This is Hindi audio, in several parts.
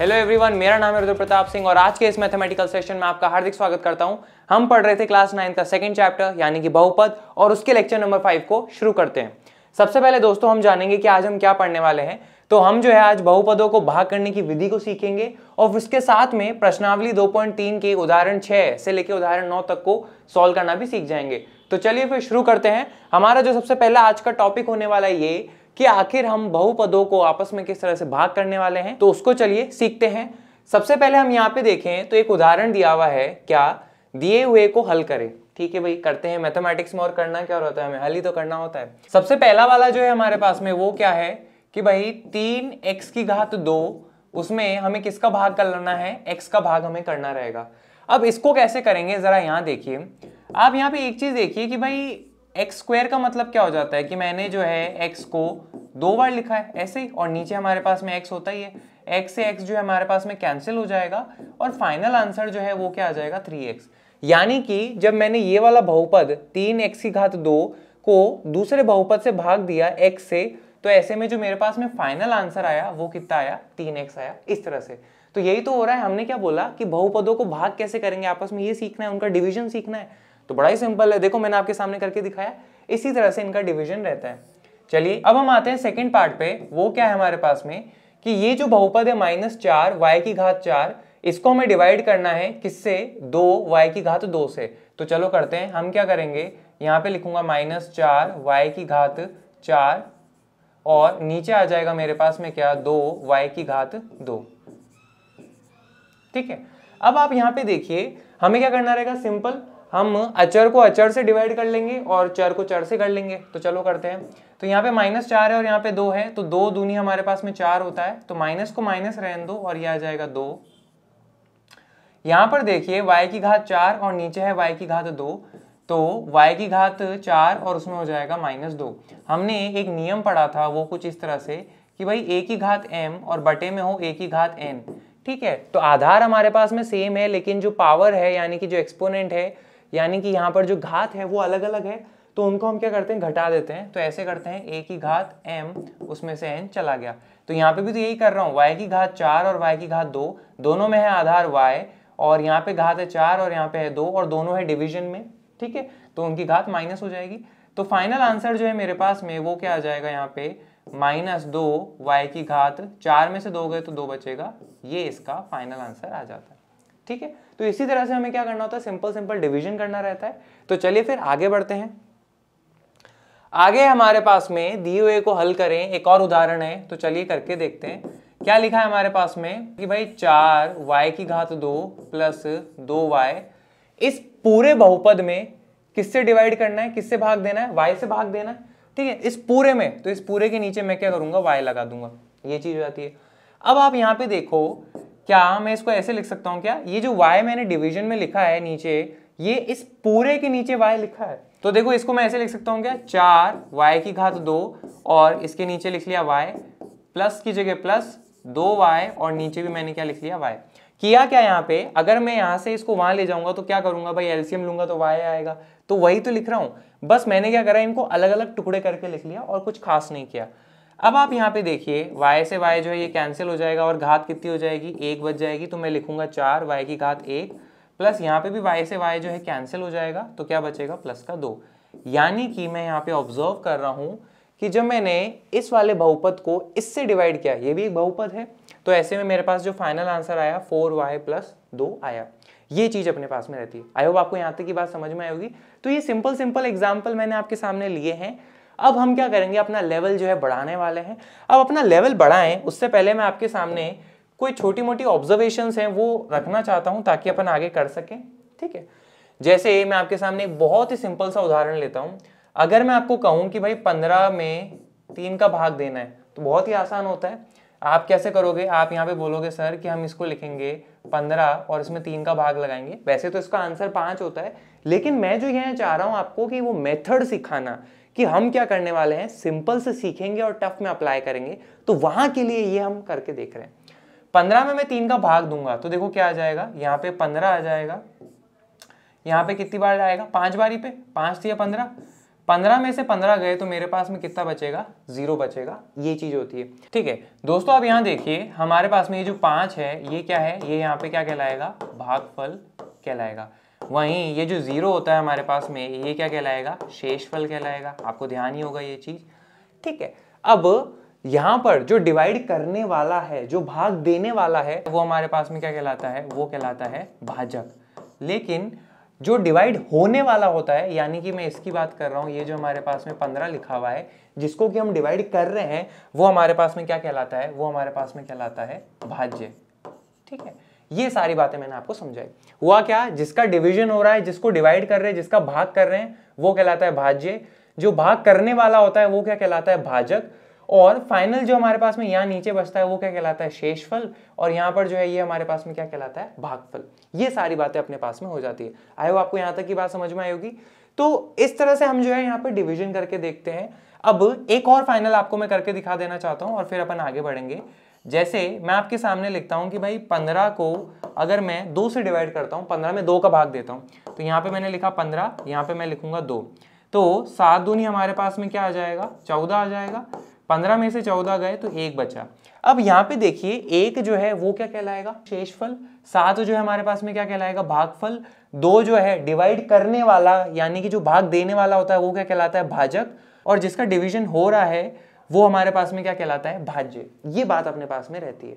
हेलो एवरीवन मेरा नाम है रुद्र प्रताप सिंह और आज के इस मैथमेटिकल सेशन में आपका हार्दिक स्वागत करता हूं हम पढ़ रहे थे क्लास नाइन का सेकंड चैप्टर यानी कि बहुपद और उसके लेक्चर नंबर फाइव को शुरू करते हैं सबसे पहले दोस्तों हम जानेंगे कि आज हम क्या पढ़ने वाले हैं तो हम जो है आज बहुपदों को भाग करने की विधि को सीखेंगे और उसके साथ में प्रश्नावली दो के उदाहरण छह से लेकर उदाहरण नौ तक को सॉल्व करना भी सीख जाएंगे तो चलिए फिर शुरू करते हैं हमारा जो सबसे पहला आज का टॉपिक होने वाला है ये कि आखिर हम बहुपदों को आपस में किस तरह से भाग करने वाले हैं तो उसको चलिए सीखते हैं सबसे पहले हम यहाँ पे देखें तो एक उदाहरण दिया हुआ है क्या दिए हुए को हल करें ठीक है भाई करते हैं मैथमेटिक्स में और करना क्या होता है हमें हल ही तो करना होता है सबसे पहला वाला जो है हमारे पास में वो क्या है कि भाई तीन एक्स की घात दो उसमें हमें किसका भाग करना है एक्स का भाग हमें करना रहेगा अब इसको कैसे करेंगे जरा यहाँ देखिए आप यहाँ पे एक चीज देखिए कि भाई एक्स स्क्वायर का मतलब क्या हो जाता है कि मैंने जो है एक्स को दो बार लिखा है ऐसे ही और नीचे हमारे पास में एक्स होता ही है एक्स से एक्स जो है हमारे पास में कैंसिल हो जाएगा और फाइनल आंसर जो है वो क्या आ जाएगा थ्री एक्स यानी कि जब मैंने ये वाला बहुपद तीन एक्स की घात दो को दूसरे बहुपद से भाग दिया एक्स से तो ऐसे में जो मेरे पास में फाइनल आंसर आया वो कितना आया तीन एक्स आया इस तरह से तो यही तो हो रहा है हमने क्या बोला कि बहुपदों को भाग कैसे करेंगे आपस में ये सीखना है उनका डिवीजन सीखना है तो बड़ा ही सिंपल है देखो मैंने आपके सामने करके दिखाया इसी तरह से इनका डिविजन रहता है चलिए अब हम आते हैं सेकेंड पार्ट पे वो क्या है हमारे पास में कि ये जो बहुपद है माइनस चार वाई की घात चार इसको हमें डिवाइड करना है किससे दो वाई की घात दो से तो चलो करते हैं हम क्या करेंगे यहाँ पे लिखूंगा माइनस चार वाई की घात चार और नीचे आ जाएगा मेरे पास में क्या दो वाई की घात दो ठीक है अब आप यहाँ पे देखिए हमें क्या करना रहेगा सिंपल हम अचर को अचर से डिवाइड कर लेंगे और चर को चर से कर लेंगे तो चलो करते हैं तो यहाँ पे माइनस चार है और यहाँ पे दो है तो दो दूनी हमारे पास में चार होता है तो माइनस को माइनस रहने दो और ये आ जाएगा दो यहाँ पर देखिए y की घात चार और नीचे है y की घात दो तो y की घात चार और उसमें हो जाएगा माइनस दो हमने एक नियम पढ़ा था वो कुछ इस तरह से कि भाई एक की घात m और बटे में हो एक की घात n ठीक है तो आधार हमारे पास में सेम है लेकिन जो पावर है यानी कि जो एक्सपोनेंट है यानी कि यहाँ पर जो घात है वो अलग अलग है तो उनको हम क्या करते हैं घटा देते हैं तो ऐसे करते हैं ए की घात एम उसमें से एन चला गया तो यहाँ पे भी तो यही कर रहा हूँ वाई की घात चार और वाई की घात दो दोनों में है आधार वाई और यहाँ पे घात है चार और यहाँ पे है दो और दोनों है डिविजन में ठीक है तो उनकी घात माइनस हो जाएगी तो फाइनल आंसर जो है मेरे पास में वो क्या आ जाएगा यहाँ पे माइनस दो वाई की घात चार में से दो गए तो दो बचेगा ये इसका फाइनल आंसर आ जाता है ठीक है तो इसी तरह से हमें क्या करना होता है सिंपल सिंपल डिविजन करना रहता है तो चलिए फिर आगे बढ़ते हैं आगे हमारे पास में दिए हुए को हल करें एक और उदाहरण है तो चलिए करके देखते हैं क्या लिखा है हमारे पास में कि भाई चार वाई की घात दो प्लस दो वाई इस पूरे बहुपद में किससे डिवाइड करना है किससे भाग देना है वाई से भाग देना है ठीक है इस पूरे में तो इस पूरे के नीचे मैं क्या करूंगा वाई लगा दूंगा ये चीज हो जाती है अब आप यहाँ पे देखो क्या मैं इसको ऐसे लिख सकता हूँ क्या ये जो y मैंने डिविजन में लिखा है नीचे ये इस पूरे के नीचे y लिखा है तो देखो इसको मैं ऐसे लिख सकता हूँ क्या चार y की घात दो और इसके नीचे लिख लिया y प्लस की जगह प्लस दो वाई और नीचे भी मैंने क्या लिख लिया वाई किया क्या यहाँ पे अगर मैं यहाँ से इसको वहां ले जाऊंगा तो क्या करूंगा भाई एलसीएम लूंगा तो वाई आएगा तो वही तो लिख रहा हूँ बस मैंने क्या करा इनको अलग अलग टुकड़े करके लिख लिया और कुछ खास नहीं किया अब आप यहाँ पे देखिए y से y जो है ये कैंसिल हो जाएगा और घात कितनी हो जाएगी एक बच जाएगी तो मैं लिखूंगा चार y की घात एक प्लस यहाँ पे भी y से y जो है कैंसिल हो जाएगा तो क्या बचेगा प्लस का दो यानी कि मैं यहाँ पे ऑब्जर्व कर रहा हूँ कि जब मैंने इस वाले बहुपद को इससे डिवाइड किया ये भी एक बहुपद है तो ऐसे में मेरे पास जो फाइनल आंसर आया फोर वाई प्लस दो आया ये चीज़ अपने पास में रहती है आई होप आपको यहाँ तक की बात समझ में आएगी तो ये सिंपल सिंपल एग्जाम्पल मैंने आपके सामने लिए हैं अब हम क्या करेंगे अपना लेवल जो है बढ़ाने वाले हैं अब अपना लेवल बढ़ाएं उससे पहले मैं आपके सामने कोई छोटी मोटी ऑब्जर्वेशन हैं वो रखना चाहता हूं ताकि अपन आगे कर सकें ठीक है जैसे मैं आपके सामने एक बहुत ही सिंपल सा उदाहरण लेता हूँ अगर मैं आपको कहूँ कि भाई पंद्रह में तीन का भाग देना है तो बहुत ही आसान होता है आप कैसे करोगे आप यहाँ पे बोलोगे सर कि हम इसको लिखेंगे पंद्रह और इसमें तीन का भाग लगाएंगे वैसे तो इसका आंसर पाँच होता है लेकिन मैं जो यह चाह रहा हूँ आपको कि वो मेथड सिखाना कि हम क्या करने वाले हैं सिंपल से सीखेंगे और टफ में अप्लाई करेंगे तो वहां के लिए ये हम करके देख रहे हैं पंद्रह में मैं तीन का भाग दूंगा तो देखो क्या आ जाएगा यहाँ पे पंद्रह आ जाएगा यहाँ पे कितनी बार आएगा पांच बारी पे पांच या पंद्रह पंद्रह में से पंद्रह गए तो मेरे पास में कितना बचेगा जीरो बचेगा ये चीज होती है ठीक है दोस्तों आप यहाँ देखिए हमारे पास में ये जो पांच है ये क्या है ये यहाँ पे क्या कहलाएगा भागफल कहलाएगा वहीं ये जो ज़ीरो होता है हमारे पास में ये क्या कहलाएगा शेषफल कहलाएगा आपको ध्यान ही होगा ये चीज़ ठीक है अब यहाँ पर जो डिवाइड करने वाला है जो भाग देने वाला है वो हमारे पास में क्या कहलाता है वो कहलाता है भाजक लेकिन जो डिवाइड होने वाला होता है यानी कि मैं इसकी बात कर रहा हूँ ये जो हमारे पास में पंद्रह लिखा हुआ है जिसको कि हम डिवाइड कर रहे हैं वो हमारे पास में क्या कहलाता है वो हमारे पास में कहलाता है भाज्य ठीक है ये सारी बातें मैंने आपको समझाई हुआ क्या जिसका डिविजन हो रहा है जिसको डिवाइड कर रहे हैं जिसका भाग कर रहे हैं वो कहलाता है भाज्य जो भाग करने वाला होता है वो क्या कहलाता है भाजक और फाइनल जो हमारे पास में यहाँ नीचे बचता है वो क्या कहलाता है शेषफल और यहाँ पर जो है ये हमारे पास में क्या कहलाता है भागफल ये सारी बातें अपने पास में हो जाती है आयो आपको यहाँ तक की बात समझ में आएगी तो इस तरह से हम जो है यहाँ पर डिविजन करके देखते हैं अब एक और फाइनल आपको मैं करके दिखा देना चाहता हूँ और फिर अपन आगे बढ़ेंगे जैसे मैं आपके सामने लिखता हूँ कि भाई पंद्रह को अगर मैं दो से डिवाइड करता हूँ पंद्रह में दो का भाग देता हूँ तो यहाँ पे मैंने लिखा पंद्रह यहाँ पे मैं लिखूंगा दो तो सात दूनी हमारे पास में क्या आ जाएगा चौदह आ जाएगा पंद्रह में से चौदह गए तो एक बचा अब यहाँ पे देखिए एक जो है वो क्या कहलाएगा शेषफल सात जो है हमारे पास में क्या कहलाएगा भागफल दो जो है डिवाइड करने वाला यानी कि जो भाग देने वाला होता है वो क्या कहलाता है भाजक और जिसका डिवीजन हो रहा है वो हमारे पास में क्या कहलाता है भाज्य ये बात अपने पास में रहती है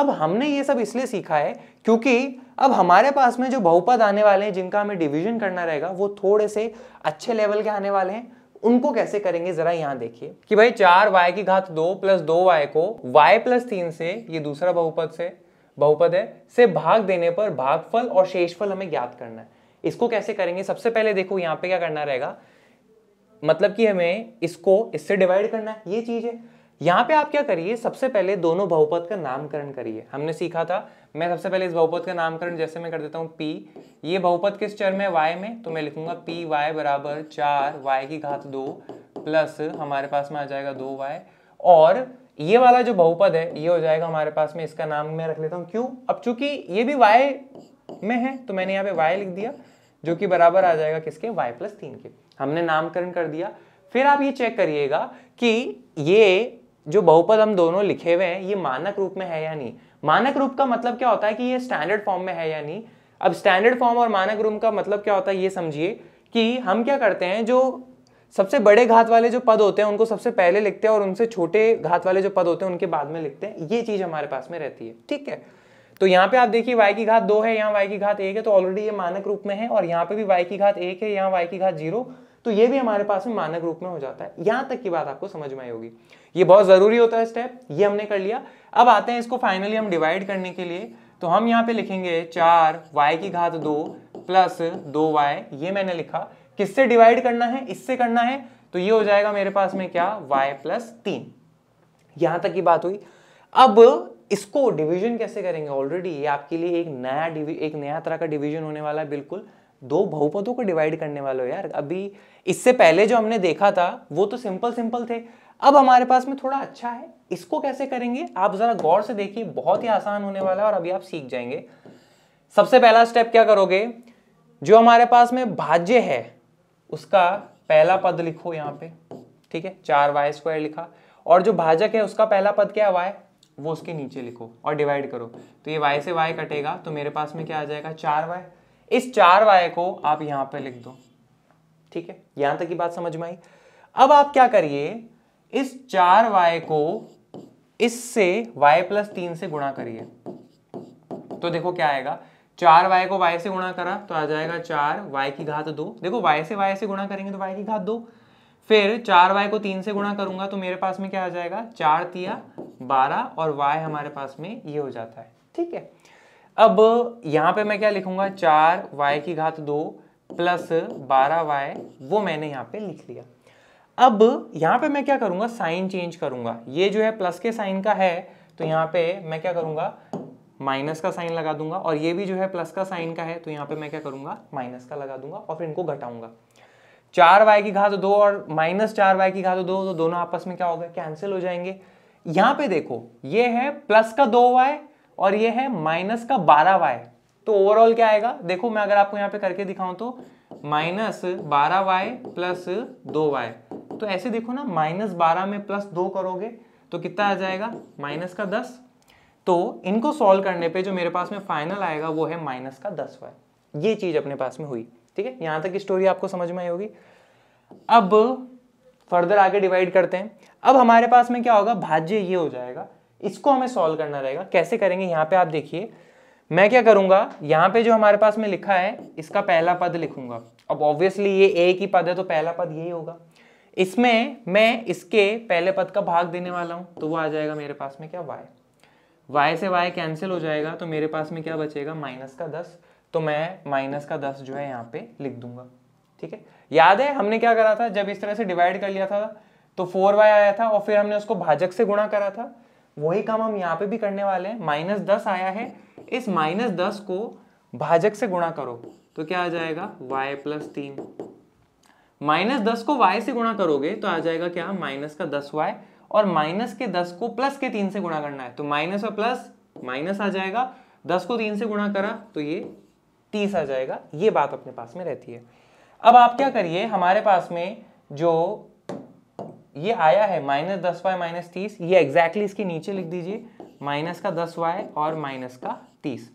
अब हमने ये सब इसलिए सीखा है क्योंकि अब हमारे पास में जो बहुपद आने वाले हैं जिनका हमें डिवीजन करना रहेगा वो थोड़े से अच्छे लेवल के आने वाले हैं उनको कैसे करेंगे जरा यहां देखिए कि भाई चार वाई की घात दो प्लस दो वाई को वाई प्लस तीन से ये दूसरा बहुपद से बहुपद है से भाग देने पर भागफल और शेषफल हमें ज्ञात करना है इसको कैसे करेंगे सबसे पहले देखो यहाँ पे क्या करना रहेगा मतलब कि हमें इसको इससे डिवाइड करना है ये चीज़ है यहाँ पे आप क्या करिए सबसे पहले दोनों बहुपद का नामकरण करिए हमने सीखा था मैं सबसे पहले इस बहुपद का नामकरण जैसे मैं कर देता हूँ पी ये बहुपद किस चर में वाई में तो मैं लिखूंगा पी वाई बराबर चार वाई की घात दो प्लस हमारे पास में आ जाएगा दो वाई और ये वाला जो बहुपद है ये हो जाएगा हमारे पास में इसका नाम मैं रख लेता हूँ क्यों अब चूंकि ये भी वाई में है तो मैंने यहाँ पे वाई लिख दिया जो कि बराबर आ जाएगा किसके वाई प्लस तीन के हमने नामकरण कर दिया फिर आप ये चेक करिएगा कि ये जो बहुपद हम दोनों लिखे हुए हैं ये मानक रूप में है या नहीं मानक रूप का मतलब क्या होता है कि ये स्टैंडर्ड फॉर्म में है या नहीं अब स्टैंडर्ड फॉर्म और मानक रूप का मतलब क्या होता है ये समझिए कि हम क्या करते हैं जो सबसे बड़े घात वाले जो पद होते हैं उनको सबसे पहले लिखते हैं और उनसे छोटे घात वाले जो पद होते हैं उनके बाद में लिखते हैं ये चीज हमारे पास में रहती है ठीक है तो यहाँ पे आप देखिए वाई की घात दो है यहाँ वाई की घात एक है तो ऑलरेडी ये मानक रूप में है और यहाँ पे भी वाई की घात एक है यहाँ वाई की घात जीरो तो ये भी हमारे पास में मानक रूप में हो जाता है यहां तक की बात आपको समझ में आई होगी ये बहुत ज़रूरी होता है स्टेप ये हमने कर लिया अब आते हैं इसको फाइनली हम डिवाइड करने के लिए तो हम यहाँ पे लिखेंगे चार वाई की घात दो प्लस दो वाई ये मैंने लिखा किससे डिवाइड करना है इससे करना है तो ये हो जाएगा मेरे पास में क्या वाई प्लस तीन यहां तक की बात हुई अब इसको डिवीजन कैसे करेंगे ऑलरेडी ये आपके लिए एक नया एक नया तरह का डिवीजन होने वाला है बिल्कुल दो बहुपदों को डिवाइड करने वाले हो यार अभी इससे पहले जो हमने देखा था वो तो सिंपल सिंपल थे अब हमारे पास में थोड़ा अच्छा है इसको कैसे करेंगे आप ज़रा गौर से देखिए बहुत ही आसान होने वाला है और अभी आप सीख जाएंगे सबसे पहला स्टेप क्या करोगे जो हमारे पास में भाज्य है उसका पहला पद लिखो यहाँ पे ठीक है चार वाई स्क्वायर लिखा और जो भाजक है उसका पहला पद क्या वाई वो उसके नीचे लिखो और डिवाइड करो तो ये वाई से वाई कटेगा तो मेरे पास में क्या आ जाएगा चार वाई इस चार वाई को आप यहां पे लिख दो ठीक है यहां तक की बात समझ में आई अब आप क्या करिए इस चार वाई को इससे y प्लस तीन से गुणा करिए तो देखो क्या आएगा चार वाई को y से गुणा करा तो आ जाएगा चार y की घात दो देखो y से y से गुणा करेंगे तो y की घात दो फिर चार वाई को तीन से गुणा करूंगा तो मेरे पास में क्या आ जाएगा चार तिया बारह और y हमारे पास में ये हो जाता है ठीक है अब यहां पे मैं क्या लिखूंगा चार वाई की घात दो प्लस बारह वाई वो मैंने यहां पे लिख लिया अब यहाँ पे मैं क्या करूंगा साइन चेंज करूंगा ये जो है प्लस के साइन का है तो यहां पे मैं क्या करूंगा माइनस का साइन लगा दूंगा और ये भी जो है प्लस का साइन का है तो यहां पे मैं क्या करूंगा माइनस का लगा दूंगा और फिर इनको घटाऊंगा चार वाई की घात दो और माइनस चार वाई की घात दो तो दोनों आपस में क्या होगा कैंसिल हो जाएंगे यहां पे देखो ये है प्लस का दो वाई और ये है माइनस का बारह वाई तो ओवरऑल क्या आएगा देखो मैं अगर आपको यहाँ पे करके दिखाऊं तो माइनस बारह वाई प्लस दो वाई तो ऐसे देखो ना माइनस बारह में प्लस दो करोगे तो कितना आ जाएगा माइनस का दस तो इनको सॉल्व करने पे जो मेरे पास में फाइनल आएगा वो है माइनस का दस वाई ये चीज़ अपने पास में हुई ठीक है यहां तक स्टोरी आपको समझ में आई होगी अब फर्दर आगे डिवाइड करते हैं अब हमारे पास में क्या होगा भाज्य ये हो जाएगा इसको हमें सॉल्व करना रहेगा कैसे करेंगे यहाँ पे आप देखिए मैं क्या करूँगा यहाँ पे जो हमारे पास में लिखा है इसका पहला पद लिखूंगा अब ऑब्वियसली ये ए की पद है तो पहला पद यही होगा इसमें मैं इसके पहले पद का भाग देने वाला हूँ तो वो आ जाएगा मेरे पास में क्या वाई वाई से वाई कैंसिल हो जाएगा तो मेरे पास में क्या बचेगा माइनस का दस तो मैं माइनस का दस जो है यहाँ पे लिख दूंगा ठीक है याद है हमने क्या करा था जब इस तरह से डिवाइड कर लिया था तो फोर वाई आया था और फिर हमने उसको भाजक से गुणा करा था वही काम हम यहाँ पे भी करने वाले हैं माइनस दस आया है इस माइनस दस को भाजक से गुणा करो तो क्या आ जाएगा y प्लस तीन माइनस दस को y से गुणा करोगे तो आ जाएगा क्या माइनस का दस वाई और माइनस के दस को प्लस के तीन से गुणा करना है तो माइनस और प्लस माइनस आ जाएगा दस को तीन से गुणा करा तो ये तीस आ जाएगा ये बात अपने पास में रहती है अब आप क्या करिए हमारे पास में जो ये आया है माइनस दस वाई माइनस तीस ये एग्जैक्टली exactly इसके नीचे लिख दीजिए माइनस का दस वाई और माइनस का तीस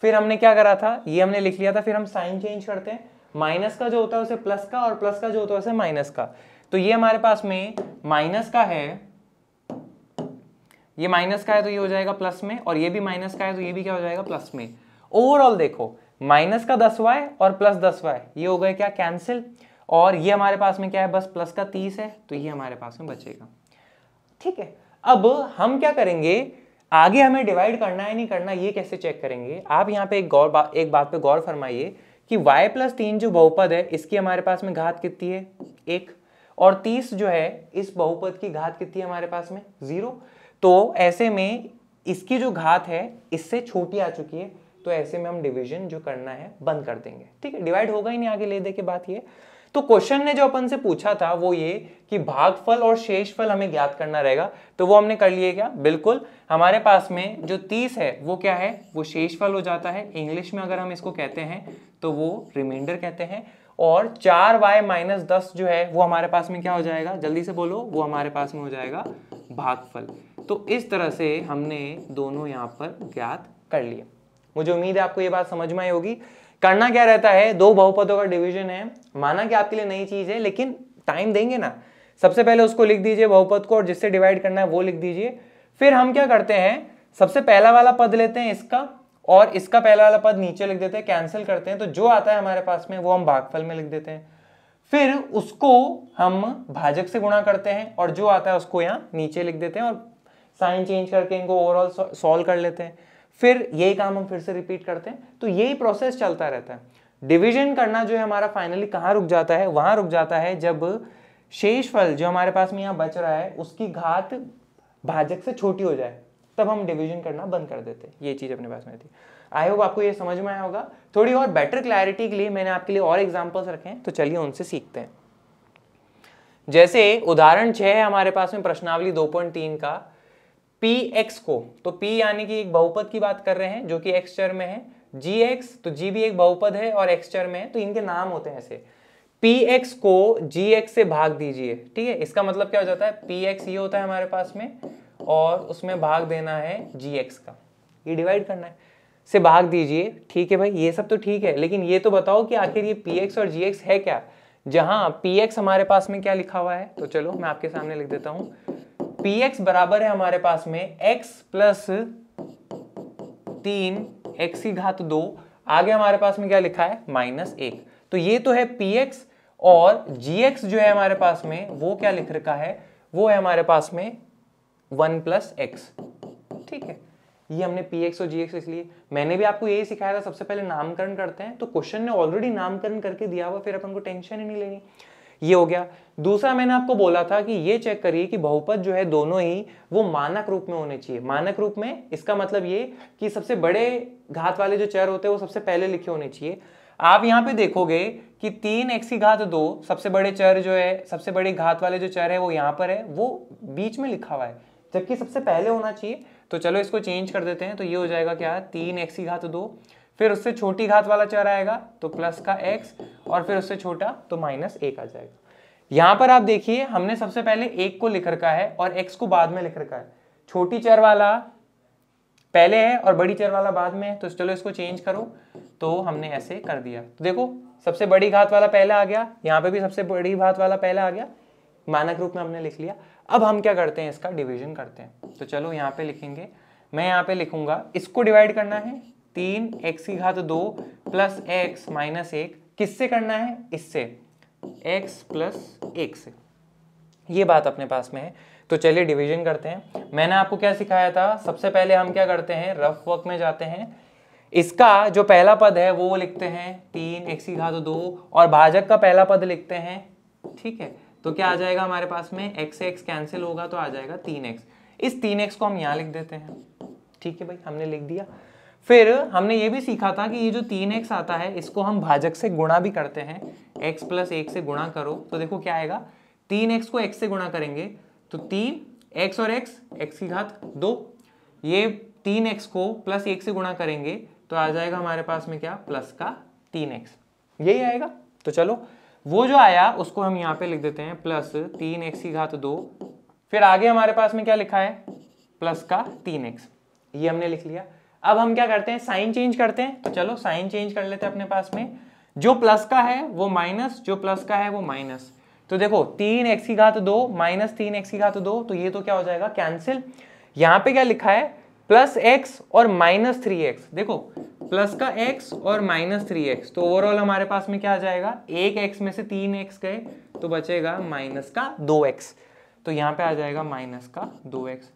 फिर हमने क्या करा था ये हमने लिख लिया था फिर हम साइन चेंज करते हैं माइनस का जो होता है उसे प्लस का और प्लस का जो होता है उसे माइनस का तो ये हमारे पास में माइनस का है ये माइनस का है तो ये हो जाएगा प्लस में और ये भी माइनस का है तो ये भी क्या हो जाएगा प्लस में ओवरऑल देखो माइनस का दस वाई और प्लस दस वाई ये हो गए क्या कैंसिल और ये हमारे पास में क्या है बस प्लस का तीस है तो ये हमारे पास में बचेगा ठीक है अब हम क्या करेंगे आगे हमें डिवाइड करना है नहीं करना ये कैसे चेक करेंगे आप यहाँ पे एक गौर बा, एक बात पे गौर फरमाइए कि y प्लस तीन जो बहुपद है इसकी हमारे पास में घात कितनी है एक और तीस जो है इस बहुपद की घात कितनी है हमारे पास में जीरो तो ऐसे में इसकी जो घात है इससे छोटी आ चुकी है तो ऐसे में हम डिवीजन जो करना है बंद कर देंगे ठीक है डिवाइड होगा ही नहीं आगे ले दे के बात ये तो क्वेश्चन ने जो अपन से पूछा था वो ये कि भागफल और शेषफल हमें ज्ञात करना रहेगा तो वो हमने कर लिए क्या बिल्कुल हमारे पास में जो तीस है वो क्या है वो शेषफल हो जाता है इंग्लिश में अगर हम इसको कहते हैं तो वो रिमाइंडर कहते हैं और चार वाई माइनस दस जो है वो हमारे पास में क्या हो जाएगा जल्दी से बोलो वो हमारे पास में हो जाएगा भागफल तो इस तरह से हमने दोनों यहाँ पर ज्ञात कर लिए मुझे उम्मीद है आपको ये बात समझ में आई होगी करना क्या रहता है दो बहुपदों का डिवीजन है माना कि आपके लिए नई चीज है लेकिन टाइम देंगे ना सबसे पहले उसको लिख दीजिए बहुपद को और जिससे डिवाइड करना है वो लिख दीजिए फिर हम क्या करते हैं सबसे पहला वाला पद लेते हैं इसका और इसका पहला वाला पद नीचे लिख देते हैं कैंसिल करते हैं तो जो आता है हमारे पास में वो हम भागफल में लिख देते हैं फिर उसको हम भाजक से गुणा करते हैं और जो आता है उसको यहाँ नीचे लिख देते हैं और साइन चेंज करके इनको ओवरऑल सॉल्व कर लेते हैं फिर यही काम हम फिर से रिपीट करते हैं तो यही प्रोसेस चलता रहता है डिवीजन करना जो है हमारा फाइनली कहाँ रुक जाता है वहाँ रुक जाता है जब शेष फल जो हमारे पास में यहाँ बच रहा है उसकी घात भाजक से छोटी हो जाए तब हम डिवीजन करना बंद कर देते हैं ये चीज़ अपने पास में थी आई होप आपको ये समझ में आया होगा थोड़ी और बेटर क्लैरिटी के लिए मैंने आपके लिए और एग्जाम्पल्स रखे हैं तो चलिए उनसे सीखते हैं जैसे उदाहरण छः है हमारे पास में प्रश्नावली तीन का पी एक्स को तो पी यानी कि एक बहुपद की बात कर रहे हैं जो कि एक्स चर में है जी एक्स तो जी भी एक बहुपद है और एक्स चर में है तो इनके नाम होते हैं ऐसे पी एक्स को जी एक्स से भाग दीजिए ठीक है इसका मतलब क्या हो जाता है पी एक्स ये होता है हमारे पास में और उसमें भाग देना है जी एक्स का ये डिवाइड करना है से भाग दीजिए ठीक है भाई ये सब तो ठीक है लेकिन ये तो बताओ कि आखिर ये पी एक्स और जी एक्स है क्या जहां पी एक्स हमारे पास में क्या लिखा हुआ है तो चलो मैं आपके सामने लिख देता हूँ पी एक्स बराबर है हमारे पास में एक्स प्लस तीन एक्स की घात दो आगे हमारे पास में क्या लिखा है माइनस एक तो ये तो है पी एक्स और जी एक्स जो है हमारे पास में वो क्या लिख रखा है वो है हमारे पास में वन प्लस एक्स ठीक है ये हमने पी एक्स और जी एक्स इसलिए मैंने भी आपको यही सिखाया था सबसे पहले नामकरण करते हैं तो क्वेश्चन ने ऑलरेडी नामकरण करके दिया हुआ फिर अपन को टेंशन ही नहीं लेनी ये हो गया दूसरा मैंने आपको बोला था कि ये चेक करिए कि बहुपद जो है दोनों ही वो मानक रूप में होने चाहिए मानक रूप में इसका मतलब ये कि सबसे बड़े घात वाले जो चर होते हैं वो सबसे पहले लिखे होने चाहिए आप यहाँ पे देखोगे कि तीन एक्स की घात दो सबसे बड़े चर जो है सबसे बड़े घात वाले जो चर है वो यहाँ पर है वो बीच में लिखा हुआ है जबकि सबसे पहले होना चाहिए तो चलो इसको चेंज कर देते हैं तो ये हो जाएगा क्या तीन एक्स की घात दो फिर उससे छोटी घात वाला चर आएगा तो प्लस का एक्स और फिर उससे छोटा तो माइनस एक आ जाएगा यहां पर आप देखिए हमने सबसे पहले एक को लिख रखा है और एक्स को बाद में लिख रखा है छोटी चर वाला पहले है और बड़ी चर वाला बाद में है तो चलो इसको चेंज करो तो हमने ऐसे कर दिया तो देखो सबसे बड़ी घात वाला पहला आ गया यहाँ पे भी सबसे बड़ी घात वाला पहला आ गया मानक रूप में हमने लिख लिया अब हम क्या करते हैं इसका डिवीजन करते हैं तो चलो यहाँ पे लिखेंगे मैं यहाँ पे लिखूंगा इसको डिवाइड करना है तीन एक्स की घात दो प्लस एक्स माइनस एक किससे करना है इससे एक्स प्लस एक से ये बात अपने पास में है तो चलिए डिवीजन करते हैं मैंने आपको क्या सिखाया था सबसे पहले हम क्या करते हैं रफ वर्क में जाते हैं इसका जो पहला पद है वो लिखते हैं तीन एक्स की घात दो और भाजक का पहला पद लिखते हैं ठीक है तो क्या आ जाएगा हमारे पास में एक्स एक्स कैंसिल होगा तो आ जाएगा तीन एक्स इस तीन एक्स को हम यहाँ लिख देते हैं ठीक है भाई हमने लिख दिया फिर हमने ये भी सीखा था कि ये जो तीन एक्स आता है इसको हम भाजक से गुणा भी करते हैं एक्स प्लस एक से गुणा करो तो देखो क्या आएगा तीन एक्स को एक्स से गुणा करेंगे तो तीन एक्स और एक्स एक्स की घात दो ये तीन एक्स को प्लस एक से गुणा करेंगे तो आ जाएगा हमारे पास में क्या प्लस का तीन एक्स यही आएगा तो चलो वो जो आया उसको हम यहाँ पे लिख देते हैं प्लस तीन एक्स की घात दो फिर आगे हमारे पास में क्या लिखा है प्लस का तीन एक्स ये हमने लिख लिया अब हम क्या करते हैं साइन चेंज करते हैं तो चलो साइन चेंज कर लेते हैं अपने पास में जो प्लस का है वो माइनस जो प्लस का है वो माइनस तो देखो तीन एक्स की घात दो माइनस तीन एक्स की घात दो तो ये तो क्या हो जाएगा कैंसिल यहाँ पे क्या लिखा है प्लस एक्स और माइनस थ्री एक्स देखो प्लस का एक्स और माइनस थ्री एक्स तो ओवरऑल हमारे पास में क्या आ जाएगा एक एक्स में से तीन एक्स गए तो बचेगा माइनस का दो एक्स तो यहां पे आ जाएगा माइनस का दो एक्स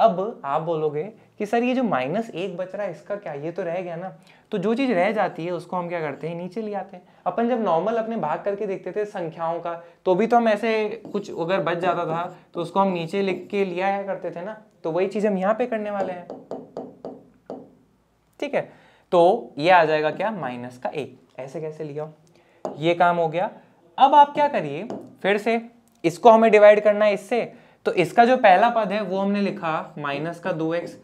अब आप बोलोगे कि सर ये जो माइनस एक बच रहा है इसका क्या ये तो रह गया ना तो जो चीज़ रह जाती है उसको हम क्या करते हैं नीचे ले आते हैं अपन जब नॉर्मल अपने भाग करके देखते थे संख्याओं का तो भी तो हम ऐसे कुछ अगर बच जाता था तो उसको हम नीचे लिख के लिया आया करते थे ना तो वही चीज़ हम यहाँ पे करने वाले हैं ठीक है तो ये आ जाएगा क्या माइनस का एक ऐसे कैसे लिया ये काम हो गया अब आप क्या करिए फिर से इसको हमें डिवाइड करना है इससे तो इसका जो पहला पद है वो हमने लिखा माइनस का दो एक्स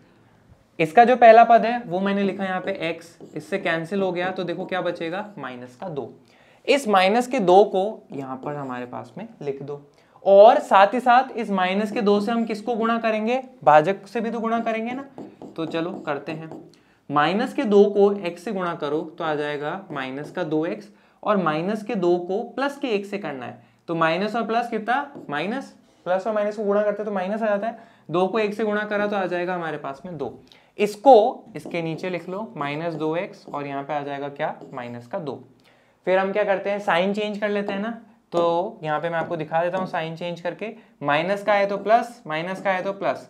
इसका जो पहला पद है वो मैंने लिखा यहाँ पे x इससे कैंसिल हो गया तो देखो क्या बचेगा माइनस का दो इस माइनस के दो को यहाँ पर हमारे पास में लिख दो और साथ ही साथ इस माइनस के दो से हम किसको गुणा करेंगे भाजक से भी तो गुणा करेंगे ना तो चलो करते हैं माइनस के दो को एक्स से गुणा करो तो आ जाएगा माइनस का दो एक्स और माइनस के दो को प्लस के एक से करना है तो माइनस और प्लस कितना माइनस प्लस और माइनस को गुणा करते हैं तो माइनस आ जाता है दो को एक से गुणा करा तो आ जाएगा हमारे पास में दो इसको इसके नीचे लिख लो माइनस दो एक्स और यहाँ पे आ जाएगा क्या माइनस का दो फिर हम क्या करते हैं साइन चेंज कर लेते हैं ना तो यहाँ पे मैं आपको दिखा देता हूँ साइन चेंज करके माइनस का है तो प्लस माइनस का है तो प्लस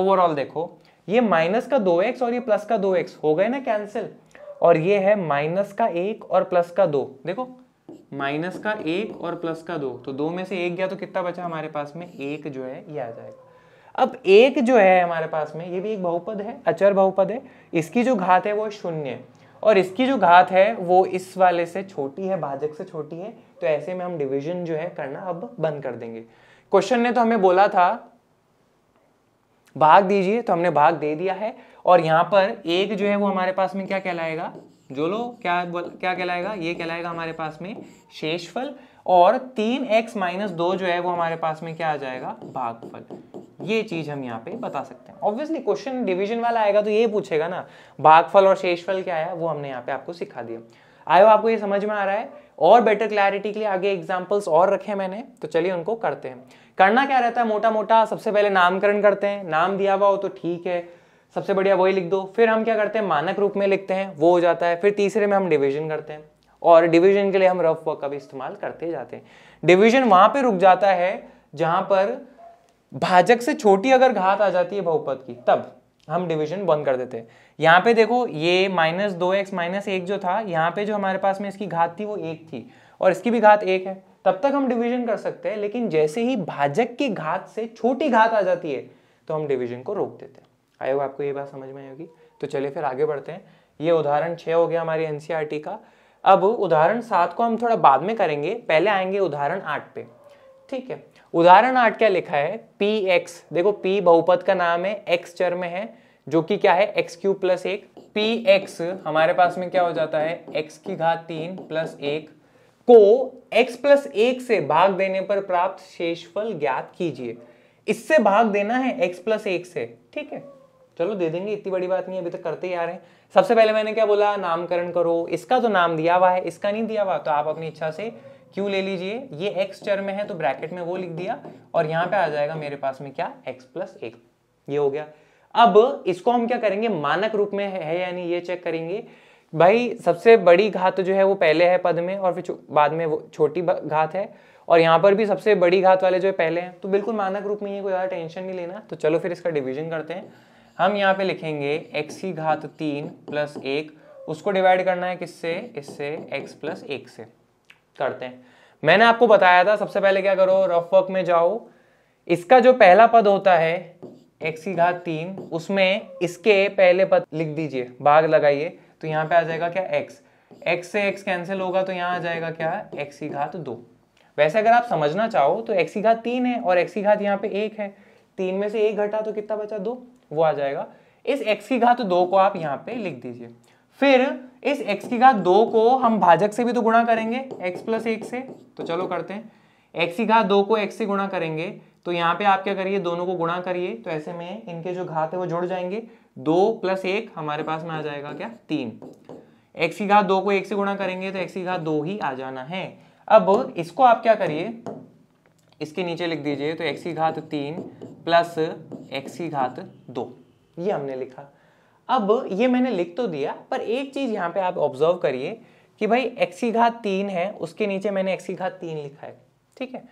ओवरऑल देखो ये माइनस का दो एक्स और ये प्लस का दो एक्स हो गए ना कैंसिल और ये है माइनस का एक और प्लस का दो देखो माइनस का एक और प्लस का दो तो दो में से एक गया तो कितना बचा हमारे पास में एक जो है ये आ जाएगा अब एक जो है हमारे पास में ये भी एक बहुपद है अचर बहुपद है इसकी जो घात है वो शून्य है और इसकी जो घात है वो इस वाले से छोटी है भाजक से छोटी है तो ऐसे में हम डिवीजन जो है करना अब बंद कर देंगे क्वेश्चन ने तो हमें बोला था भाग दीजिए तो हमने भाग दे दिया है और यहां पर एक जो है वो हमारे पास में क्या कहलाएगा लो क्या बोल क्या कहलाएगा ये कहलाएगा हमारे पास में शेषफल और तीन एक्स माइनस दो जो है वो हमारे पास में क्या आ जाएगा भागफल ये चीज हम यहाँ पे बता सकते हैं ऑब्वियसली क्वेश्चन डिवीजन वाला आएगा तो ये पूछेगा ना भागफल और शेषफल क्या है वो हमने यहाँ पे आपको सिखा दिया आयो आपको ये समझ में आ रहा है और बेटर क्लैरिटी के लिए आगे एग्जाम्पल्स और रखे मैंने तो चलिए उनको करते हैं करना क्या रहता है मोटा मोटा सबसे पहले नामकरण करते हैं नाम दिया हुआ हो तो ठीक है सबसे बढ़िया वही लिख दो फिर हम क्या करते हैं मानक रूप में लिखते हैं वो हो जाता है फिर तीसरे में हम डिवीजन करते हैं और डिवीजन के लिए हम रफ वर्क का भी इस्तेमाल करते जाते हैं डिवीजन वहां पे रुक जाता है जहां पर भाजक से छोटी अगर घात आ जाती है बहुपद की तब हम डिवीजन बंद कर देते हैं यहाँ पे देखो ये माइनस दो एक्स माइनस एक जो था यहाँ पे जो हमारे पास में इसकी घात थी वो एक थी और इसकी भी घात एक है तब तक हम डिवीजन कर सकते हैं लेकिन जैसे ही भाजक की घात से छोटी घात आ जाती है तो हम डिवीजन को रोक देते हैं आए होगा आपको ये बात समझ में आई होगी तो चलिए फिर आगे बढ़ते हैं ये उदाहरण छः हो गया हमारी एन e का अब उदाहरण सात को हम थोड़ा बाद में करेंगे पहले आएंगे उदाहरण आठ पे ठीक है उदाहरण आठ क्या लिखा है पी एक्स देखो पी बहुपद का नाम है एक्स चर में है जो कि क्या है एक्स क्यू प्लस एक पी एक्स हमारे पास में क्या हो जाता है एक्स की घात तीन प्लस एक को एक्स प्लस एक से भाग देने पर प्राप्त शेषफल ज्ञात कीजिए इससे भाग देना है एक्स प्लस एक से ठीक है चलो दे देंगे इतनी बड़ी बात नहीं अभी तक तो करते ही आ रहे हैं सबसे पहले मैंने क्या बोला नामकरण करो इसका तो नाम दिया हुआ है इसका नहीं दिया हुआ तो आप अपनी इच्छा से क्यू ले लीजिए ये एक्स चर में है तो ब्रैकेट में वो लिख दिया और यहाँ पे आ जाएगा मेरे पास में क्या एक्स प्लस एक ये हो गया अब इसको हम क्या करेंगे मानक रूप में है यानी ये चेक करेंगे भाई सबसे बड़ी घात जो है वो पहले है पद में और फिर बाद में वो छोटी घात है और यहाँ पर भी सबसे बड़ी घात वाले जो है पहले हैं तो बिल्कुल मानक रूप में ही कोई ज़्यादा टेंशन नहीं लेना तो चलो फिर इसका डिवीजन करते हैं हम यहाँ पे लिखेंगे x की घात तीन प्लस एक उसको डिवाइड करना है किससे इससे x प्लस एक से करते हैं मैंने आपको बताया था सबसे पहले क्या करो रफ वर्क में जाओ इसका जो पहला पद होता है x की घात तीन उसमें इसके पहले पद लिख दीजिए भाग लगाइए तो यहाँ पे आ जाएगा क्या x x से x कैंसिल होगा तो यहाँ आ जाएगा क्या x की घात दो वैसे अगर आप समझना चाहो तो x की घात तीन है और x की घात यहाँ पे एक है तीन में से एक घटा तो कितना बचा दो वो आ जाएगा इस x की घात दो को आप यहाँ पे लिख दीजिए फिर इस x की घात दो को हम भाजक से भी तो गुणा करेंगे x प्लस एक से तो चलो करते हैं x की घात दो को x से गुणा करेंगे तो यहाँ पे आप क्या करिए दोनों को गुणा करिए तो ऐसे में इनके जो घात है वो जुड़ जाएंगे दो प्लस एक हमारे पास में आ जाएगा क्या तीन x की घात दो को एक से गुणा करेंगे तो x की घात दो ही आ जाना है अब इसको आप क्या करिए इसके नीचे लिख दीजिए तो x की घात तीन प्लस एक्स की घात दो ये हमने लिखा अब ये मैंने लिख तो दिया पर एक चीज़ यहाँ पे आप ऑब्जर्व करिए कि भाई एक्स की घात तीन है उसके नीचे मैंने एक्स की घात तीन लिखा है ठीक है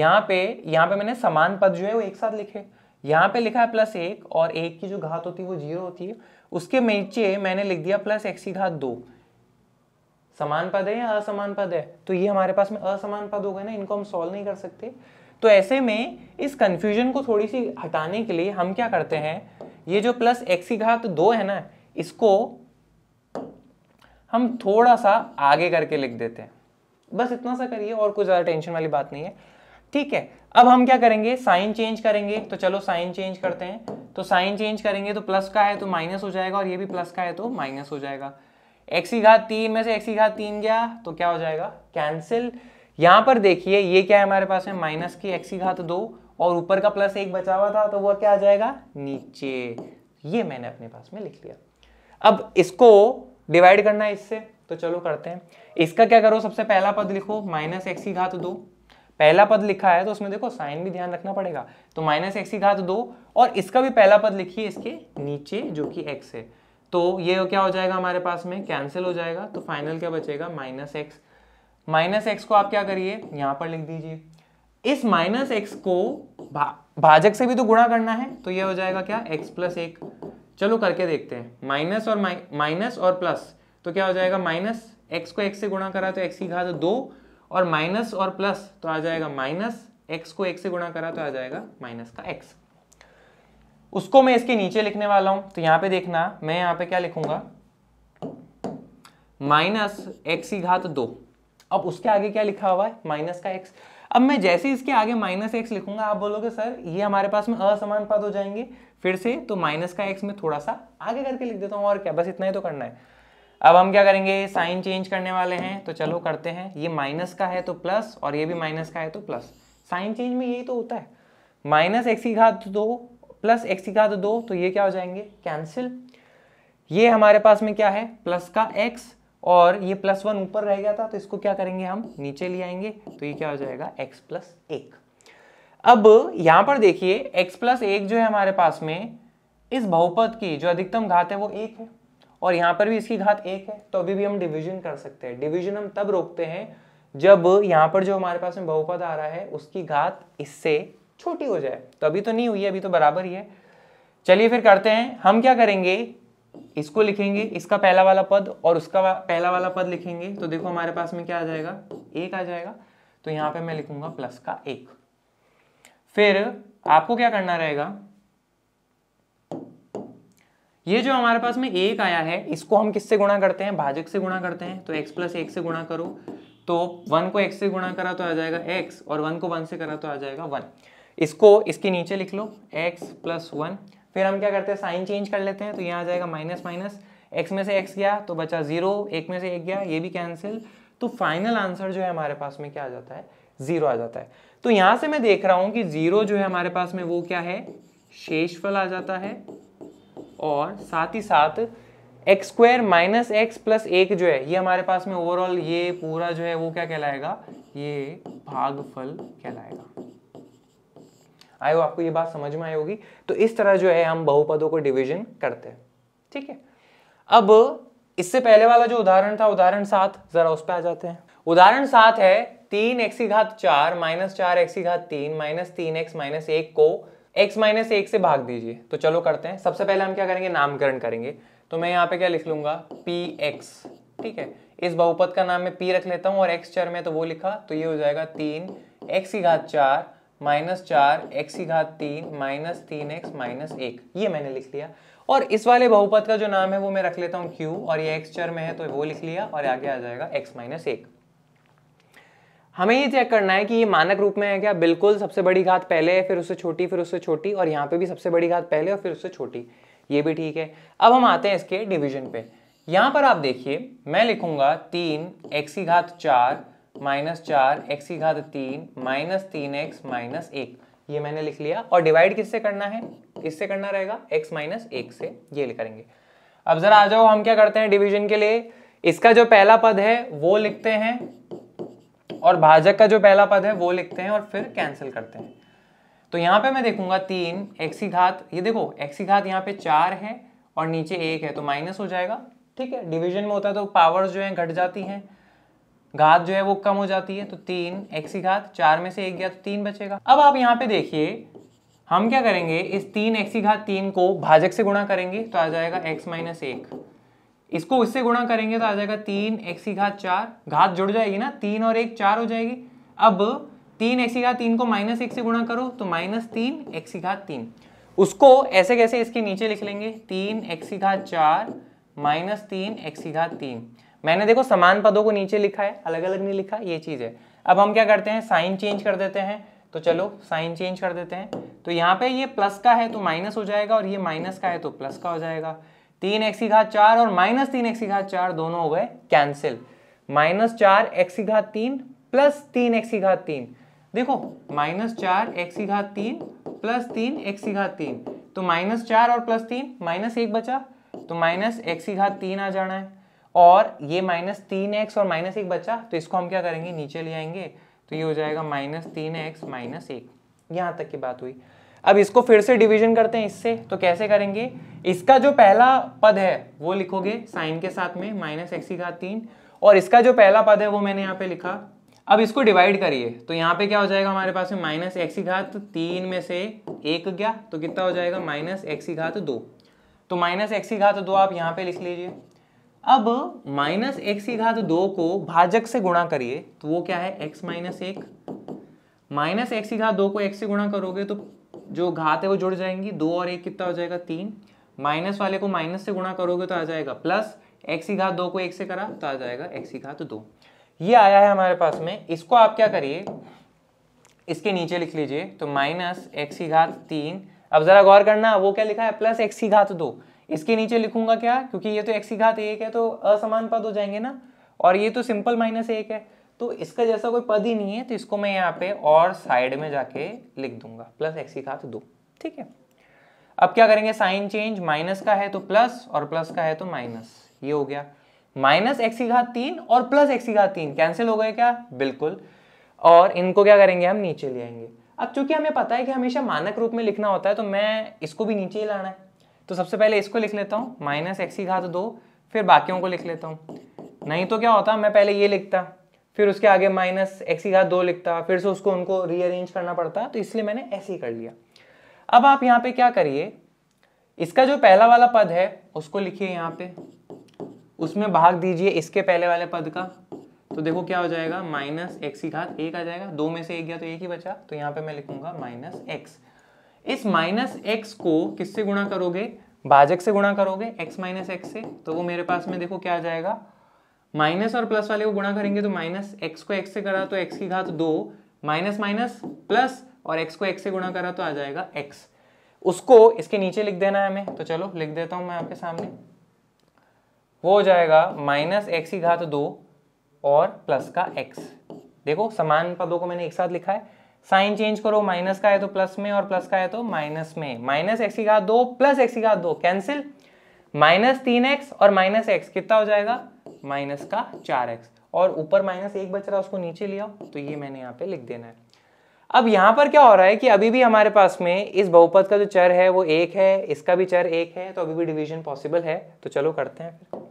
यहाँ पे यहाँ पे मैंने समान पद जो है वो एक साथ लिखे यहाँ पे लिखा है प्लस एक और एक की जो घात होती है वो जीरो होती है उसके नीचे मैंने लिख दिया प्लस एक्स की घात दो समान पद है या असमान पद है तो ये हमारे पास में असमान पद हो गए ना इनको हम सॉल्व नहीं कर सकते तो ऐसे में इस कन्फ्यूजन को थोड़ी सी हटाने के लिए हम क्या करते हैं ये जो प्लस एक्स की घात दो है ना इसको हम थोड़ा सा आगे करके लिख देते हैं बस इतना सा करिए और कुछ ज़्यादा टेंशन वाली बात नहीं है ठीक है अब हम क्या करेंगे साइन चेंज करेंगे तो चलो साइन चेंज करते हैं तो साइन चेंज करेंगे तो प्लस का है तो माइनस हो जाएगा और ये भी प्लस का है तो माइनस हो जाएगा एक्स की घात तीन में से एक्स की घात तीन गया तो क्या हो जाएगा कैंसिल यहां पर देखिए ये क्या है हमारे पास है माइनस की एक्स की घात दो और ऊपर का प्लस एक बचा हुआ था तो वह क्या आ जाएगा नीचे ये मैंने अपने पास में लिख लिया अब इसको डिवाइड करना है इससे तो चलो करते हैं इसका क्या करो सबसे पहला पद लिखो माइनस एक्स की घात दो पहला पद लिखा है तो उसमें देखो साइन भी ध्यान रखना पड़ेगा तो माइनस एक्स की घात दो और इसका भी पहला पद लिखिए इसके नीचे जो कि एक्स है तो ये क्या हो जाएगा हमारे पास में कैंसिल हो जाएगा तो फाइनल क्या बचेगा माइनस एक्स माइनस एक्स को आप क्या करिए यहां पर लिख दीजिए इस माइनस एक्स को भा, भाजक से भी तो गुणा करना है तो ये हो जाएगा क्या एक्स प्लस एक चलो करके देखते हैं माइनस और माइनस और प्लस तो क्या हो जाएगा माइनस एक्स को एक्स से गुणा करा तो एक्स की घात दो और माइनस और प्लस तो आ जाएगा माइनस एक्स को एक से गुणा करा तो आ जाएगा माइनस का एक्स उसको मैं इसके नीचे लिखने वाला हूं तो यहां पे देखना मैं यहां पे क्या लिखूंगा माइनस एक्स की घात दो अब उसके आगे क्या लिखा हुआ है माइनस का एक्स अब मैं जैसे इसके आगे माइनस एक्स लिखूंगा आप बोलोगे सर ये हमारे पास में असमान पद हो जाएंगे फिर से तो माइनस का एक्स में थोड़ा सा आगे करके लिख देता हूँ और क्या बस इतना ही तो करना है अब हम क्या करेंगे साइन चेंज करने वाले हैं तो चलो करते हैं ये माइनस का है तो प्लस और ये भी माइनस का है तो प्लस साइन चेंज में यही तो होता है माइनस एक्स की घात दो प्लस एक्स की घात दो तो ये क्या हो जाएंगे कैंसिल ये हमारे पास में क्या है प्लस का एक्स और ये प्लस वन ऊपर रह गया था तो इसको क्या करेंगे हम नीचे ले आएंगे तो ये क्या हो जाएगा x प्लस एक अब यहां पर देखिए x प्लस एक जो है हमारे पास में इस बहुपद की जो अधिकतम घात है वो एक है और यहां पर भी इसकी घात एक है तो अभी भी हम डिविजन कर सकते हैं डिविजन हम तब रोकते हैं जब यहां पर जो हमारे पास में बहुपद आ रहा है उसकी घात इससे छोटी हो जाए तो अभी तो नहीं हुई अभी तो बराबर ही है चलिए फिर करते हैं हम क्या करेंगे इसको लिखेंगे इसका पहला वाला पद और उसका पहला वाला पद लिखेंगे तो देखो हमारे पास में क्या आ जाएगा एक आ जाएगा तो यहां पे मैं लिखूंगा प्लस का एक फिर आपको क्या करना रहेगा ये जो हमारे पास में एक आया है इसको हम किससे गुणा करते हैं भाजक से गुणा करते हैं तो x प्लस एक से गुणा करो तो वन को x से गुणा करा तो आ जाएगा x और वन को वन से करा तो आ जाएगा वन इसको इसके नीचे लिख लो x प्लस वन फिर हम क्या करते हैं साइन चेंज कर लेते हैं तो यहाँ आ जाएगा माइनस माइनस एक्स में से एक्स गया तो बचा जीरो एक में से एक गया ये भी कैंसिल तो फाइनल आंसर जो है हमारे पास में क्या आ जाता है जीरो आ जाता है तो यहाँ से मैं देख रहा हूँ कि जीरो जो है हमारे पास में वो क्या है शेषफल आ जाता है और साथ ही साथ X square minus X plus एक जो है ये हमारे पास में ओवरऑल ये पूरा जो है वो क्या कहलाएगा ये भागफल कहलाएगा आयो आपको ये बात समझ में आई होगी तो इस तरह जो है हम बहुपदों को डिविजन करते हैं ठीक है अब इससे पहले वाला जो उदाहरण था उदाहरण सात जरा उस पर आ जाते हैं उदाहरण सात है तीन एक्सी घात चार माइनस चार एक्सी घात तीन माइनस तीन एक्स माइनस एक को एक्स माइनस एक से भाग दीजिए तो चलो करते हैं सबसे पहले हम क्या करेंगे नामकरण करेंगे तो मैं यहाँ पे क्या लिख लूंगा पी एक्स ठीक है इस बहुपद का नाम मैं पी रख लेता हूँ और एक्स चर में तो वो लिखा तो ये हो जाएगा तीन एक्स की घात चार माइनस चार एक्स की घात तीन माइनस तीन एक्स माइनस एक ये मैंने लिख लिया और इस वाले बहुपद का जो नाम है वो मैं रख लेता हूं q और ये x चर में है तो वो लिख लिया और आगे आ जाएगा x माइनस एक हमें ये चेक करना है कि ये मानक रूप में है क्या बिल्कुल सबसे बड़ी घात पहले है फिर उससे छोटी फिर उससे छोटी और यहाँ पे भी सबसे बड़ी घात पहले और फिर उससे छोटी ये भी ठीक है अब हम आते हैं इसके डिविजन पे यहां पर आप देखिए मैं लिखूंगा तीन एक्स की घात चार माइनस चार एक्स की घात तीन माइनस तीन एक्स माइनस एक ये मैंने लिख लिया और डिवाइड किससे करना है इससे करना रहेगा एक्स माइनस एक से ये करेंगे अब जरा आ जाओ हम क्या करते हैं डिवीजन के लिए इसका जो पहला पद है वो लिखते हैं और भाजक का जो पहला पद है वो लिखते हैं और फिर कैंसिल करते हैं तो यहां पे मैं देखूंगा तीन एक्स की घात ये देखो एक्स की घात यहाँ पे चार है और नीचे एक है तो माइनस हो जाएगा ठीक है डिवीजन में होता है तो पावर्स जो है घट जाती हैं घात जो है वो कम हो जाती है तो तीन एक्स की घात चार में से एक गया तो तीन बचेगा अब आप यहाँ पे देखिए हम क्या करेंगे इस तीन एक्स की घात तीन को भाजक से गुणा करेंगे तो आ जाएगा एक्स माइनस एक इसको इससे गुणा करेंगे तो आ जाएगा तीन एक्स की घात चार घात जुड़ जाएगी ना तीन और एक चार हो जाएगी अब तीन एक्स की घात तीन को माइनस एक से गुणा करो तो माइनस तीन एक्स की घात तीन उसको ऐसे कैसे इसके नीचे लिख लेंगे तीन एक्स की घात चार माइनस तीन एक्स की घात तीन मैंने देखो समान पदों को नीचे लिखा है अलग अलग नहीं लिखा ये चीज़ है अब हम क्या करते हैं साइन चेंज कर देते हैं तो चलो साइन चेंज कर देते हैं तो यहाँ पे ये प्लस का है तो माइनस हो जाएगा और ये माइनस का है तो प्लस का हो जाएगा तीन एक्स की घात चार और माइनस तीन एक्स की घात चार दोनों हो गए कैंसिल माइनस चार एक्स की घात तीन प्लस तीन एक्स की घात तीन देखो माइनस चार एक्स की घात तीन प्लस तीन एक्स की घात तीन तो माइनस चार और प्लस तीन माइनस एक बचा तो माइनस एक्स की घात तीन आ जाना है और ये माइनस तीन एक्स और माइनस एक बचा तो इसको हम क्या करेंगे नीचे ले आएंगे तो ये हो जाएगा माइनस तीन एक्स माइनस एक यहाँ तक की बात हुई अब इसको फिर से डिवीजन करते हैं इससे तो कैसे करेंगे इसका जो पहला पद है वो लिखोगे साइन के साथ में माइनस एक्स की घात तीन और इसका जो पहला पद है वो मैंने यहाँ पे लिखा अब इसको डिवाइड करिए तो यहाँ पे क्या हो जाएगा हमारे पास में माइनस एक्स की घात तीन में से एक गया तो कितना हो जाएगा माइनस एक्स की घात दो तो माइनस एक्स की घात दो आप यहाँ पे लिख लीजिए अब माइनस एक्स की घात दो को भाजक से गुणा करिए तो वो क्या है एक्स माइनस एक माइनस एक्स की घात दो को एक्स से गुणा करोगे तो जो घात है वो जुड़ जाएंगी दो और एक कितना हो जाएगा तीन माइनस वाले को माइनस से गुणा करोगे तो आ जाएगा प्लस एक्स की घात दो को एक से करा तो आ जाएगा एक्स की घात दो ये आया है हमारे पास में इसको आप क्या करिए इसके नीचे लिख लीजिए तो माइनस एक्स की घात तीन अब जरा गौर करना वो क्या लिखा है प्लस एक्स की घात दो इसके नीचे लिखूंगा क्या क्योंकि ये तो एक्स की घात एक है तो असमान पद हो जाएंगे ना और ये तो सिंपल माइनस एक है तो इसका जैसा कोई पद ही नहीं है तो इसको मैं यहाँ पे और साइड में जाके लिख दूंगा प्लस एक्स की घात दो ठीक है अब क्या करेंगे साइन चेंज माइनस का है तो प्लस और प्लस का है तो माइनस ये हो गया माइनस एक्स की घात तीन और प्लस एक्स की घात तीन कैंसिल हो गए क्या बिल्कुल और इनको क्या करेंगे हम नीचे ले आएंगे अब चूंकि हमें पता है कि हमेशा मानक रूप में लिखना होता है तो मैं इसको भी नीचे ही लाना है तो सबसे पहले इसको लिख लेता हूँ माइनस एक्स की घात दो फिर बाकियों को लिख लेता हूँ नहीं तो क्या होता मैं पहले ये लिखता फिर उसके आगे माइनस एक्स की घात दो लिखता फिर से उसको उनको रीअरेंज करना पड़ता तो इसलिए मैंने ऐसे ही कर लिया अब आप यहाँ पे क्या करिए इसका जो पहला वाला पद है उसको लिखिए यहाँ पे उसमें भाग दीजिए इसके पहले वाले पद का तो देखो क्या हो जाएगा माइनस एक्स की घात एक आ जाएगा दो में से एक गया तो एक ही बचा तो यहाँ पे मैं लिखूंगा माइनस एक्स इस माइनस एक्स को किससे गुणा करोगे भाजक से गुणा करोगे एक्स माइनस एक्स से तो वो मेरे पास में देखो क्या आ जाएगा माइनस और प्लस वाले को गुणा करेंगे तो माइनस एक्स को एक्स से करा तो एक्स की घात दो माइनस माइनस प्लस और एक्स को एक्स से गुणा करा तो आ जाएगा एक्स उसको इसके नीचे लिख देना है हमें तो चलो लिख देता हूं मैं आपके सामने वो हो जाएगा माइनस एक्स की घात दो और प्लस का एक्स देखो समान पदों को मैंने एक साथ लिखा है साइन चेंज करो माइनस का है तो प्लस में और प्लस का है तो माइनस में माइनस एक्स की घात दो प्लस एक्स की घात दो कैंसिल माइनस तीन एक्स और माइनस एक्स कितना हो जाएगा माइनस का चार एक्स और ऊपर माइनस एक बच रहा उसको नीचे लिया तो ये मैंने यहाँ पे लिख देना है अब यहाँ पर क्या हो रहा है कि अभी भी हमारे पास में इस बहुपद का जो चर है वो एक है इसका भी चर एक है तो अभी भी डिवीजन पॉसिबल है तो चलो करते हैं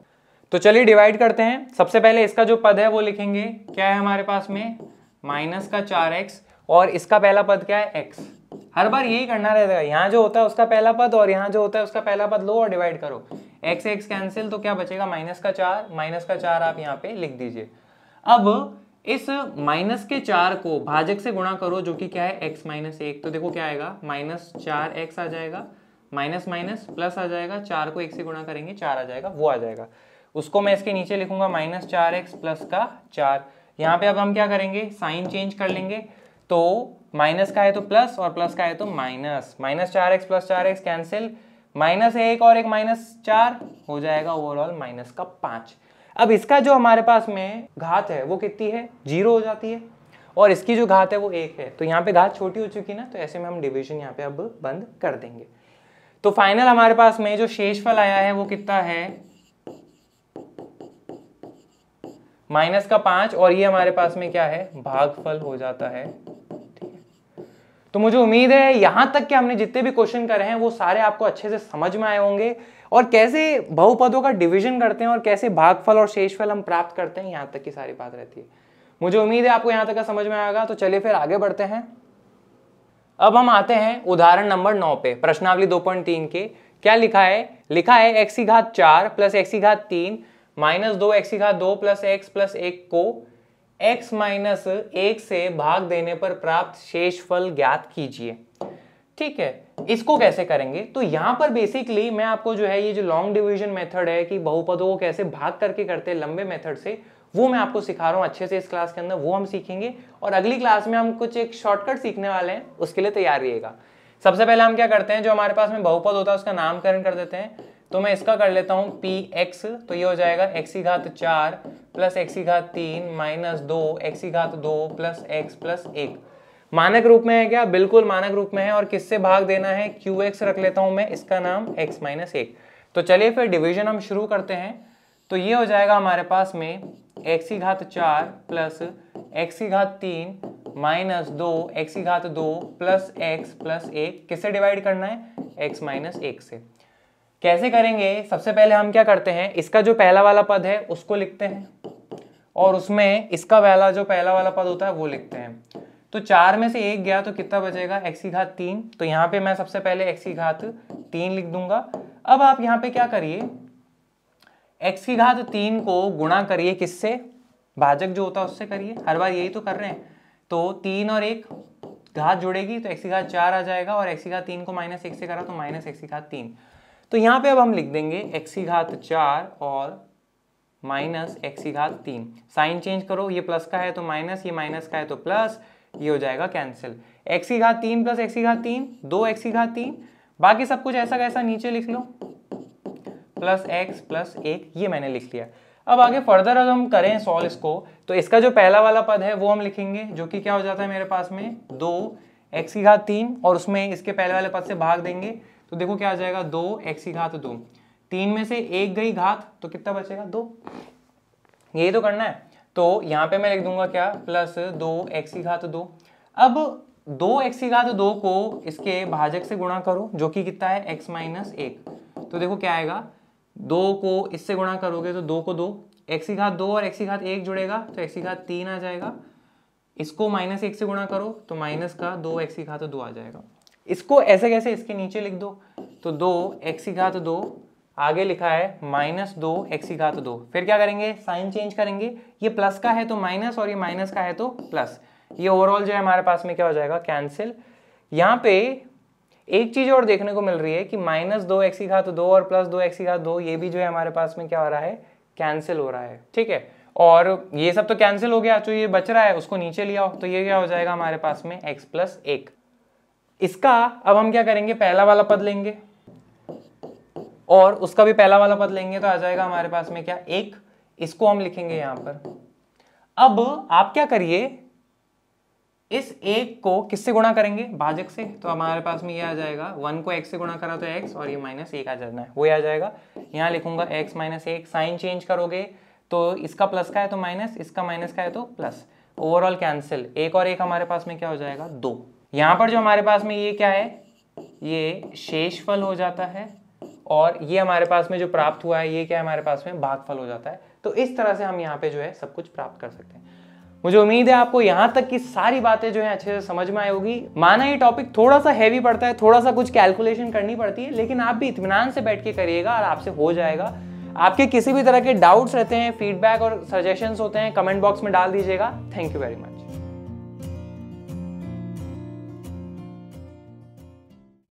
तो चलिए डिवाइड करते हैं सबसे पहले इसका जो पद है वो लिखेंगे क्या है हमारे पास में माइनस का चार एक्स और इसका पहला पद क्या है एक्स हर बार यही करना रहेगा यहाँ जो होता है उसका पहला पद और यहाँ जो होता है उसका पहला पद लो और डिवाइड करो एक्स एक्स कैंसिल तो क्या बचेगा माइनस का चार माइनस का चार आप यहाँ पे लिख दीजिए अब इस माइनस के चार को भाजक से गुणा करो जो कि क्या है एक्स माइनस एक तो देखो क्या आएगा माइनस चार एक्स आ जाएगा माइनस माइनस प्लस आ जाएगा चार को एक से गुणा करेंगे चार आ जाएगा वो आ जाएगा उसको मैं इसके नीचे लिखूंगा माइनस चार एक्स प्लस का चार यहाँ पे अब हम क्या करेंगे साइन चेंज कर लेंगे तो माइनस का है तो प्लस और प्लस का है तो माइनस माइनस चार एक्स प्लस चार एक्स कैंसिल माइनस एक और एक माइनस चार हो जाएगा ओवरऑल माइनस का पांच अब इसका जो हमारे पास में घात है वो कितनी है जीरो हो जाती है और इसकी जो घात है वो एक है तो यहाँ पे घात छोटी हो चुकी ना तो ऐसे में हम डिवीजन यहाँ पे अब बंद कर देंगे तो फाइनल हमारे पास में जो शेषफल आया है वो कितना है माइनस का पांच और ये हमारे पास में क्या है भागफल हो जाता है तो मुझे उम्मीद है यहाँ तक कि हमने जितने भी क्वेश्चन करे हैं वो सारे आपको अच्छे से समझ में आए होंगे और कैसे बहुपदों का डिवीजन करते हैं और कैसे भागफल और शेषफल हम प्राप्त करते हैं यहाँ तक की सारी बात रहती है मुझे उम्मीद है आपको यहाँ तक का समझ में आएगा तो चलिए फिर आगे बढ़ते हैं अब हम आते हैं उदाहरण नंबर नौ पे प्रश्नावली दो पॉइंट तीन के क्या लिखा है लिखा है एक्सी घात चार प्लस एक्सी घात तीन माइनस दो एक्सी घात दो प्लस एक्स प्लस एक को x माइनस एक से भाग देने पर प्राप्त शेष फल ज्ञात कीजिए ठीक है इसको कैसे करेंगे तो यहां पर बेसिकली मैं आपको जो है ये जो लॉन्ग डिविजन मेथड है कि बहुपदों को कैसे भाग करके करते हैं लंबे मेथड से वो मैं आपको सिखा रहा हूं अच्छे से इस क्लास के अंदर वो हम सीखेंगे और अगली क्लास में हम कुछ एक शॉर्टकट सीखने वाले हैं उसके लिए तैयार रहिएगा सबसे पहले हम क्या करते हैं जो हमारे पास में बहुपद होता है उसका नामकरण कर देते हैं तो मैं इसका कर लेता हूँ पी एक्स तो ये हो जाएगा एक्स की घात चार प्लस एक्स की घात तीन माइनस दो एक्स की घात दो प्लस एक्स प्लस एक मानक रूप में है क्या बिल्कुल मानक रूप में है और किससे भाग देना है क्यू एक्स रख लेता हूँ मैं इसका नाम एक्स माइनस एक तो चलिए फिर डिविजन हम शुरू करते हैं तो ये हो जाएगा हमारे पास में एक्स की घात चार प्लस एक्स की घात तीन माइनस दो एक्स की घात दो प्लस एक्स प्लस एक किससे डिवाइड करना है एक्स माइनस एक से कैसे करेंगे सबसे पहले हम क्या करते हैं इसका जो पहला वाला पद है उसको लिखते हैं और उसमें इसका वाला जो पहला वाला पद होता है वो लिखते हैं तो चार में से एक गया तो कितना बचेगा एक्स की घात तीन तो यहाँ पे मैं सबसे पहले एक्स की घात तीन लिख दूंगा अब आप यहाँ पे क्या करिए एक्स की घात तीन को गुणा करिए किससे भाजक जो होता है उससे करिए हर बार यही तो कर रहे हैं तो तीन और एक घात जुड़ेगी तो एक्स की घात चार आ जाएगा और एक्स की घात तीन को माइनस एक से करा तो माइनस एक्स की घात तीन तो यहाँ पे अब हम लिख देंगे एक्सी घात चार और माइनस एक्सी घात तीन साइन चेंज करो ये प्लस का है तो माइनस ये माइनस का है तो प्लस ये हो जाएगा कैंसिल एक्सी घात तीन प्लस एक्सी घात तीन दो एक्सी घात तीन बाकी सब कुछ ऐसा कैसा नीचे लिख लो प्लस एक्स प्लस एक ये मैंने लिख लिया अब आगे फर्दर अगर हम करें सॉल्व इसको तो इसका जो पहला वाला पद है वो हम लिखेंगे जो कि क्या हो जाता है मेरे पास में दो एक्स की घात तीन और उसमें इसके पहले वाले पद से भाग देंगे तो देखो क्या आ जाएगा दो एक्स की घात दो तीन में से एक गई घात तो कितना बचेगा दो यही तो करना है तो यहाँ पे मैं लिख दूंगा क्या प्लस दो एक्स की घात दो अब दो एक्स की घात दो को इसके भाजक से गुणा करो जो कि कितना है एक्स माइनस एक तो देखो क्या आएगा दो को इससे गुणा करोगे तो दो को दो एक्स की घात दो और एक्स की घात एक जुड़ेगा तो एक्स की घात तीन आ जाएगा इसको माइनस एक से गुणा करो तो माइनस का दो एक्स की घात दो आ जाएगा इसको ऐसे कैसे इसके नीचे लिख दो तो दो एक्स घात दो आगे लिखा है माइनस दो एक्स घात दो फिर क्या करेंगे साइन चेंज करेंगे ये प्लस का है तो माइनस और ये माइनस का है तो प्लस ये ओवरऑल जो है हमारे पास में क्या हो जाएगा कैंसिल यहाँ पे एक चीज और देखने को मिल रही है कि माइनस दो एक्स घात दो और प्लस दो एक्स घात दो ये भी जो है हमारे पास में क्या हो रहा है कैंसिल हो रहा है ठीक है और ये सब तो कैंसिल हो गया जो ये बच रहा है उसको नीचे लिया हो तो ये क्या हो जाएगा हमारे पास में एक्स प्लस एक इसका अब हम क्या करेंगे पहला वाला पद लेंगे और उसका भी पहला वाला पद लेंगे तो आ जाएगा हमारे पास में क्या एक इसको हम लिखेंगे यहां पर अब आप क्या करिए इस एक को किससे गुणा करेंगे भाजक से तो हमारे पास में ये आ जाएगा वन को एक्स से गुणा करा तो एक्स और ये माइनस एक आ जाना है वो आ जाएगा यहां लिखूंगा एक्स माइनस एक साइन चेंज करोगे तो इसका प्लस का है तो माइनस इसका माइनस का है तो प्लस ओवरऑल कैंसिल एक और एक हमारे पास में क्या हो जाएगा दो यहाँ पर जो हमारे पास में ये क्या है ये शेषफल हो जाता है और ये हमारे पास में जो प्राप्त हुआ है ये क्या है हमारे पास में भागफल हो जाता है तो इस तरह से हम यहाँ पे जो है सब कुछ प्राप्त कर सकते हैं मुझे उम्मीद है आपको यहाँ तक की सारी बातें जो है अच्छे से समझ में आई होगी माना ये टॉपिक थोड़ा सा हैवी पड़ता है थोड़ा सा कुछ कैलकुलेशन करनी पड़ती है लेकिन आप भी इतमान से बैठ के करिएगा और आपसे हो जाएगा आपके किसी भी तरह के डाउट्स रहते हैं फीडबैक और सजेशंस होते हैं कमेंट बॉक्स में डाल दीजिएगा थैंक यू वेरी मच